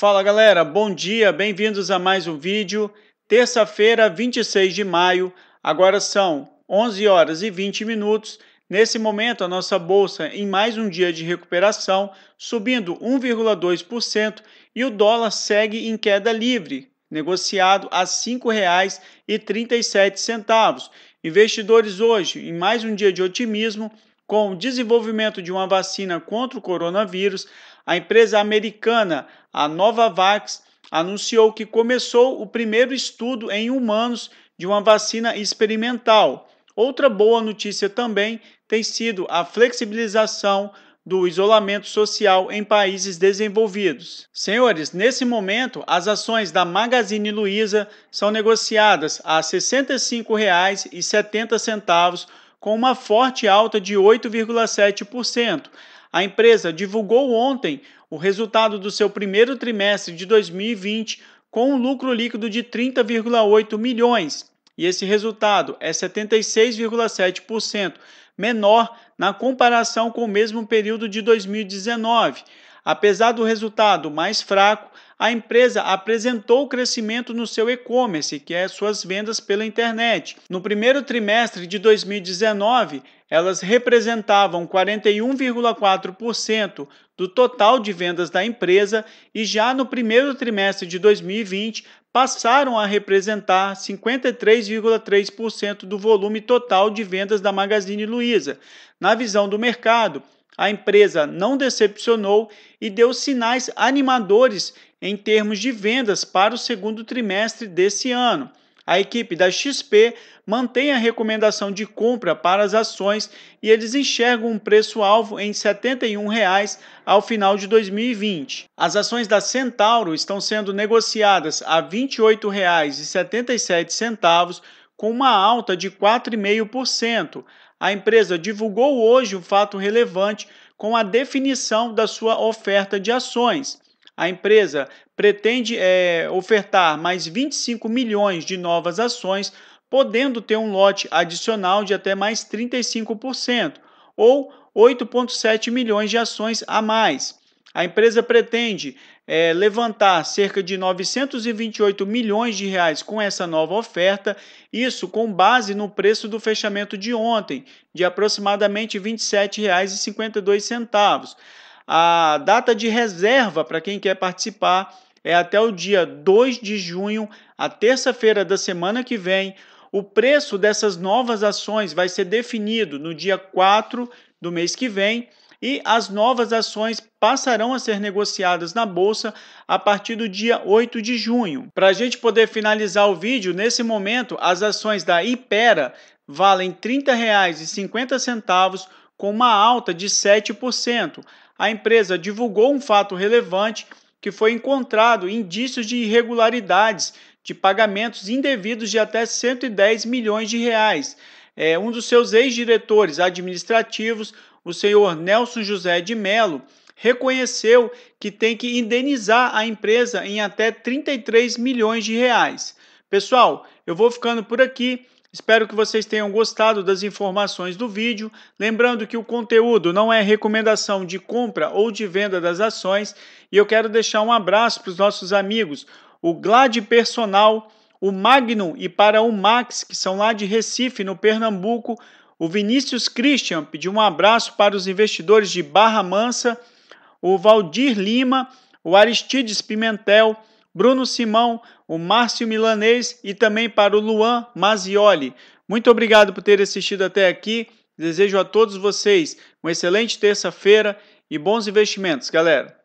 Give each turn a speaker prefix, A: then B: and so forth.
A: Fala galera, bom dia, bem-vindos a mais um vídeo. Terça-feira, 26 de maio, agora são 11 horas e 20 minutos. Nesse momento, a nossa bolsa em mais um dia de recuperação, subindo 1,2% e o dólar segue em queda livre, negociado a R$ 5,37. Investidores hoje em mais um dia de otimismo com o desenvolvimento de uma vacina contra o coronavírus, a empresa americana, a Novavax, anunciou que começou o primeiro estudo em humanos de uma vacina experimental. Outra boa notícia também tem sido a flexibilização do isolamento social em países desenvolvidos. Senhores, nesse momento, as ações da Magazine Luiza são negociadas a R$ 65,70 com uma forte alta de 8,7%. A empresa divulgou ontem o resultado do seu primeiro trimestre de 2020 com um lucro líquido de 30,8 milhões, e esse resultado é 76,7% menor na comparação com o mesmo período de 2019. Apesar do resultado mais fraco, a empresa apresentou crescimento no seu e-commerce, que é suas vendas pela internet. No primeiro trimestre de 2019, elas representavam 41,4% do total de vendas da empresa e já no primeiro trimestre de 2020 passaram a representar 53,3% do volume total de vendas da Magazine Luiza. Na visão do mercado, a empresa não decepcionou e deu sinais animadores em termos de vendas para o segundo trimestre desse ano. A equipe da XP mantém a recomendação de compra para as ações e eles enxergam um preço-alvo em R$ 71,00 ao final de 2020. As ações da Centauro estão sendo negociadas a R$ 28,77, com uma alta de 4,5%. A empresa divulgou hoje o um fato relevante com a definição da sua oferta de ações. A empresa pretende é, ofertar mais 25 milhões de novas ações, podendo ter um lote adicional de até mais 35%, ou 8,7 milhões de ações a mais. A empresa pretende é, levantar cerca de 928 milhões de reais com essa nova oferta, isso com base no preço do fechamento de ontem, de aproximadamente R$ 27,52. A data de reserva para quem quer participar é até o dia 2 de junho, a terça-feira da semana que vem. O preço dessas novas ações vai ser definido no dia 4 do mês que vem e as novas ações passarão a ser negociadas na bolsa a partir do dia 8 de junho. Para a gente poder finalizar o vídeo, nesse momento as ações da Ipera valem R$ 30,50 com uma alta de 7%. A empresa divulgou um fato relevante que foi encontrado indícios de irregularidades de pagamentos indevidos de até 110 milhões de reais. É, um dos seus ex-diretores administrativos, o senhor Nelson José de Melo, reconheceu que tem que indenizar a empresa em até 33 milhões de reais. Pessoal, eu vou ficando por aqui. Espero que vocês tenham gostado das informações do vídeo. Lembrando que o conteúdo não é recomendação de compra ou de venda das ações. E eu quero deixar um abraço para os nossos amigos, o Glad Personal, o Magnum e para o Max, que são lá de Recife, no Pernambuco. O Vinícius Christian pediu um abraço para os investidores de Barra Mansa, o Valdir Lima, o Aristides Pimentel Bruno Simão, o Márcio Milanês e também para o Luan Mazioli. Muito obrigado por ter assistido até aqui. Desejo a todos vocês uma excelente terça-feira e bons investimentos, galera.